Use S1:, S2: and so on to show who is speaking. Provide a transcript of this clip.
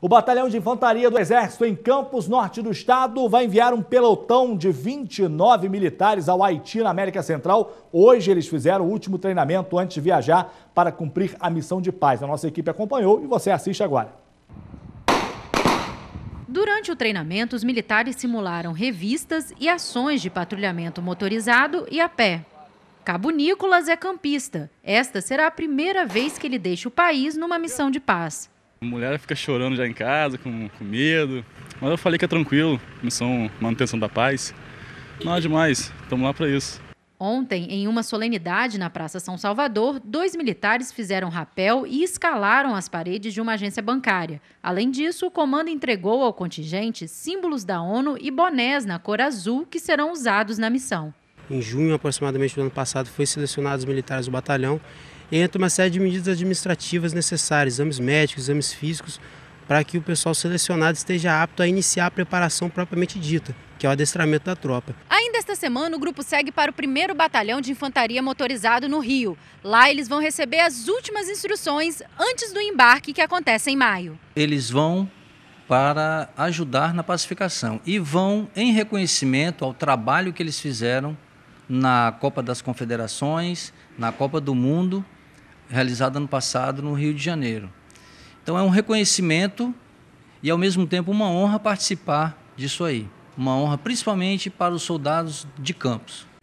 S1: O Batalhão de Infantaria do Exército em Campos, norte do estado, vai enviar um pelotão de 29 militares ao Haiti, na América Central. Hoje eles fizeram o último treinamento antes de viajar para cumprir a missão de paz. A nossa equipe acompanhou e você assiste agora.
S2: Durante o treinamento, os militares simularam revistas e ações de patrulhamento motorizado e a pé. Cabo Nicolas é campista. Esta será a primeira vez que ele deixa o país numa missão de paz.
S3: A mulher fica chorando já em casa, com, com medo. Mas eu falei que é tranquilo, missão manutenção da paz. não é demais, estamos lá para isso.
S2: Ontem, em uma solenidade na Praça São Salvador, dois militares fizeram rapel e escalaram as paredes de uma agência bancária. Além disso, o comando entregou ao contingente símbolos da ONU e bonés na cor azul que serão usados na
S4: missão. Em junho, aproximadamente do ano passado, foi selecionados militares do batalhão entra uma série de medidas administrativas necessárias, exames médicos, exames físicos, para que o pessoal selecionado esteja apto a iniciar a preparação propriamente dita, que é o adestramento da tropa.
S2: Ainda esta semana, o grupo segue para o 1 Batalhão de Infantaria Motorizado no Rio. Lá eles vão receber as últimas instruções antes do embarque que acontece em maio.
S5: Eles vão para ajudar na pacificação e vão em reconhecimento ao trabalho que eles fizeram na Copa das Confederações, na Copa do Mundo realizada ano passado no Rio de Janeiro. Então é um reconhecimento e ao mesmo tempo uma honra participar disso aí, uma honra principalmente para os soldados de Campos.